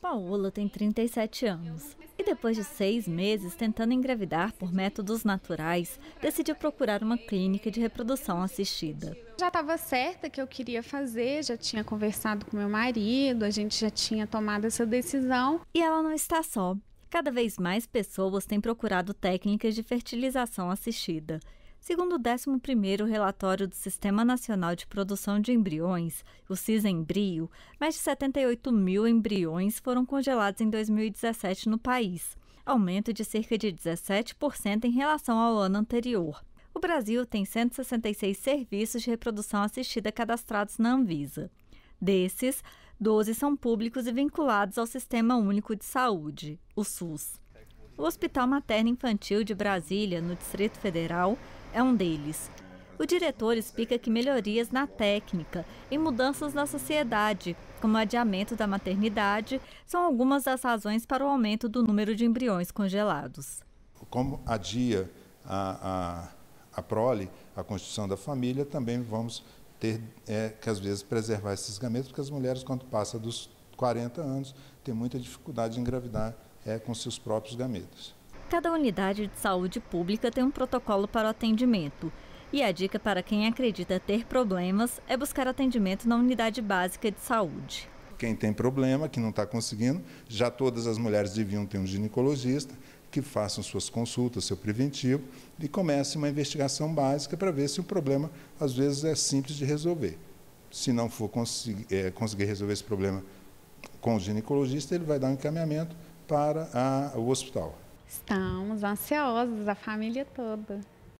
Paola tem 37 anos e, depois de seis meses tentando engravidar por métodos naturais, decidiu procurar uma clínica de reprodução assistida. Já estava certa que eu queria fazer, já tinha conversado com meu marido, a gente já tinha tomado essa decisão. E ela não está só. Cada vez mais pessoas têm procurado técnicas de fertilização assistida Segundo o 11 relatório do Sistema Nacional de Produção de Embriões, o CISEMBRIO, mais de 78 mil embriões foram congelados em 2017 no país, aumento de cerca de 17% em relação ao ano anterior. O Brasil tem 166 serviços de reprodução assistida cadastrados na Anvisa. Desses, 12 são públicos e vinculados ao Sistema Único de Saúde, o SUS. O Hospital Materno Infantil de Brasília, no Distrito Federal, é um deles. O diretor explica que melhorias na técnica e mudanças na sociedade, como o adiamento da maternidade, são algumas das razões para o aumento do número de embriões congelados. Como adia a, a, a prole, a construção da família, também vamos ter é, que, às vezes, preservar esses gametos, porque as mulheres, quando passam dos 40 anos, têm muita dificuldade de engravidar é, com seus próprios gametos. Cada unidade de saúde pública tem um protocolo para o atendimento. E a dica para quem acredita ter problemas é buscar atendimento na unidade básica de saúde. Quem tem problema, que não está conseguindo, já todas as mulheres deviam ter um ginecologista que façam suas consultas, seu preventivo e comece uma investigação básica para ver se o problema às vezes é simples de resolver. Se não for eh, conseguir, resolver esse problema com o ginecologista, ele vai dar um encaminhamento para a, o hospital. Estamos ansiosos, a família toda.